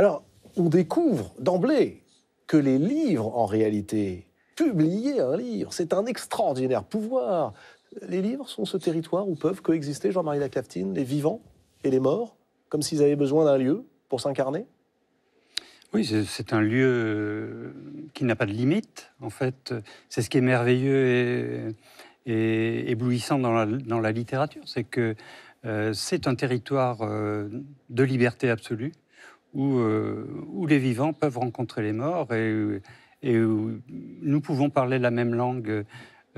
Alors, on découvre d'emblée que les livres, en réalité, publier un livre, c'est un extraordinaire pouvoir. Les livres sont ce territoire où peuvent coexister, Jean-Marie Laclaftine, les vivants et les morts, comme s'ils avaient besoin d'un lieu pour s'incarner oui, c'est un lieu euh, qui n'a pas de limite, en fait. C'est ce qui est merveilleux et, éblouissant dans la, littérature, c'est que euh, c'est un territoire euh, de liberté absolue, où, euh, où les vivants peuvent rencontrer les morts et, et où nous pouvons parler la même langue.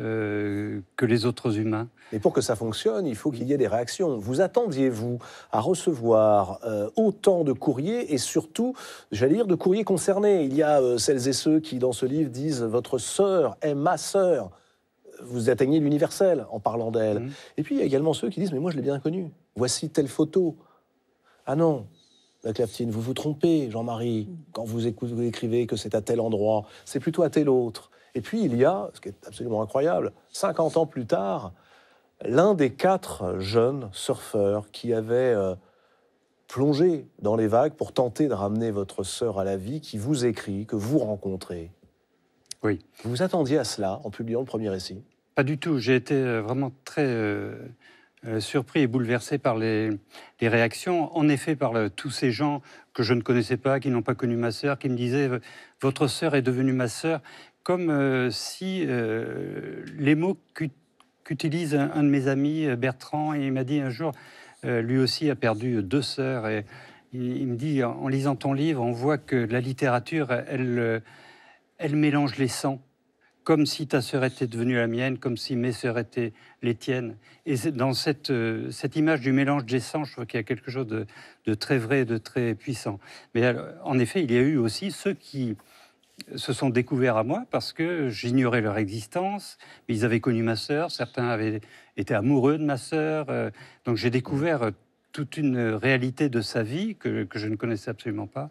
Euh, que les autres humains. Et pour que ça fonctionne, il faut qu'il y ait des réactions. Vous attendiez-vous à recevoir euh, autant de courriers et surtout, j'allais dire, de courriers concernés Il y a celles et ceux qui, dans ce livre, disent Votre sœur est ma sœur. Vous atteignez l'universel en parlant d'elle. Mmh. Et puis, il y a également ceux qui disent Mais moi, je l'ai bien connue. Voici telle photo. Ah non, la vous vous trompez, Jean-Marie, mm. quand vous, écrivez que c'est à tel endroit, c'est plutôt à tel autre. Et puis il y a, ce qui est absolument incroyable, 50 ans plus tard, l'un des quatre jeunes surfeurs qui avait euh, plongé dans les vagues pour tenter de ramener votre sœur à la vie, qui vous écrit, que vous rencontrez. Oui. Vous vous attendiez à cela en publiant le premier récit Pas du tout. J'ai été euh, vraiment très euh, euh, surpris et bouleversé par les, réactions. En effet, par euh, tous ces gens que je ne connaissais pas, qui n'ont pas connu ma sœur, qui me disaient euh, Votre sœur est devenue ma sœur, comme si les mots qu'utilise un, de mes amis, Bertrand, et il m'a dit un jour Lui aussi a perdu deux sœurs. Et il, me dit En lisant ton livre, on voit que la littérature, elle, elle mélange les sangs comme si ta sœur était devenue la mienne, comme si mes sœurs étaient les tiennes. Et dans cette, euh, cette image du mélange des sangs, je trouve qu'il y a quelque chose de, très vrai de très puissant. Mais en effet, il y a eu aussi ceux qui se sont découverts à moi parce que j'ignorais leur existence, mais ils avaient connu ma sœur, certains avaient été amoureux de ma sœur. Euh, donc j'ai découvert toute une réalité de sa vie que, que je ne connaissais absolument pas.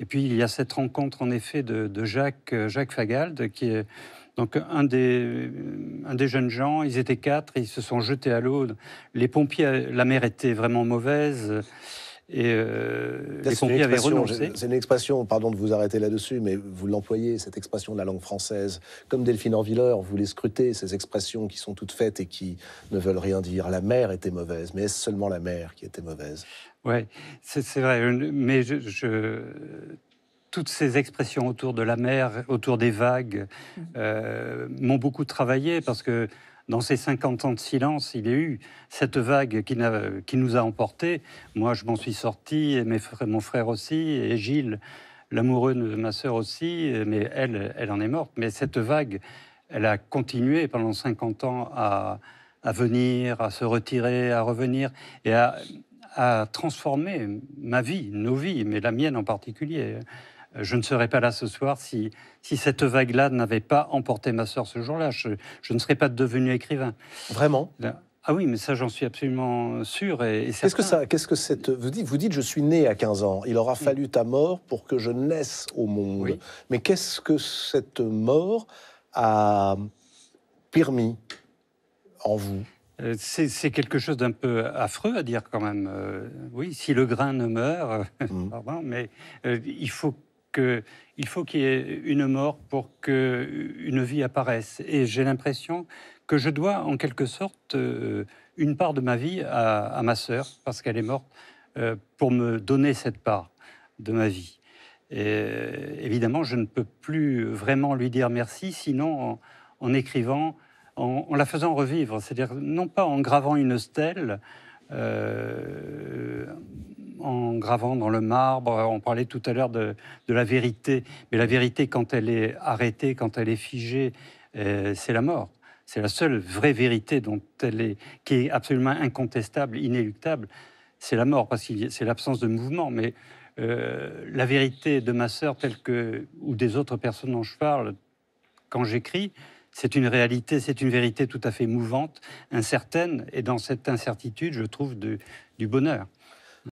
Et puis il y a cette rencontre en effet de, Jacques, euh, Jacques Fagald, qui est donc un des jeunes gens, ils étaient quatre, ils se sont jetés à l'eau. Les pompiers, la mer était vraiment mauvaise. Et euh, C'est une expression, pardon de vous arrêter là-dessus, mais vous l'employez, cette expression de la langue française. Comme Delphine Orvilleur, vous les scrutez, ces expressions qui sont toutes faites et qui ne veulent rien dire. La mer était mauvaise, mais est-ce seulement la mer qui était mauvaise Oui, c'est vrai. Mais toutes ces expressions autour de la mer, autour des vagues, mmh. euh, m'ont beaucoup travaillé parce que dans ces 50 ans de silence, il y a eu cette vague qui, qui nous a emportés. Moi, je m'en suis sorti, et mes mon frère aussi, et Gilles, l'amoureux de ma sœur aussi, mais elle, elle en est morte. Mais cette vague, elle a continué pendant 50 ans à, venir, à se retirer, à revenir, et à transformer ma vie, nos vies, mais la mienne en particulier je ne serais pas là ce soir si, si cette vague-là n'avait pas emporté ma sœur ce jour-là. Je, ne serais pas devenu écrivain. Vraiment ah oui, mais ça, j'en suis absolument sûr. Et, qu'est-ce que ça, qu'est-ce que cette, vous dites, vous dites, je suis né à 15 ans. Il aura mm. fallu ta mort pour que je naisse au monde. Mais qu'est-ce que cette mort a permis en vous euh, c'est, quelque chose d'un peu affreux à dire quand même. Euh, oui, si le grain ne meurt, mm. pardon, mais euh, il faut qu'il faut qu'il y ait une mort pour qu'une vie apparaisse. Et j'ai l'impression que je dois en quelque sorte euh, une part de ma vie à, ma sœur, parce qu'elle est morte, euh, pour me donner cette part de ma vie. Et, euh, évidemment, je ne peux plus vraiment lui dire merci, sinon en, écrivant, en, la faisant revivre, c'est-à-dire non pas en gravant une stèle, en gravant dans le marbre. Euh, on parlait tout à l'heure de, la vérité, mais la vérité, quand elle est arrêtée, quand elle est figée, euh, c'est la mort. C'est la seule vraie vérité dont elle est, qui est absolument incontestable, inéluctable, c'est la mort, parce que c'est l'absence de mouvement. Mais euh, la vérité de ma sœur, telle que, ou des autres personnes dont je parle, quand j'écris, c'est une réalité, c'est une vérité tout à fait mouvante, incertaine, et dans cette incertitude, je trouve du bonheur.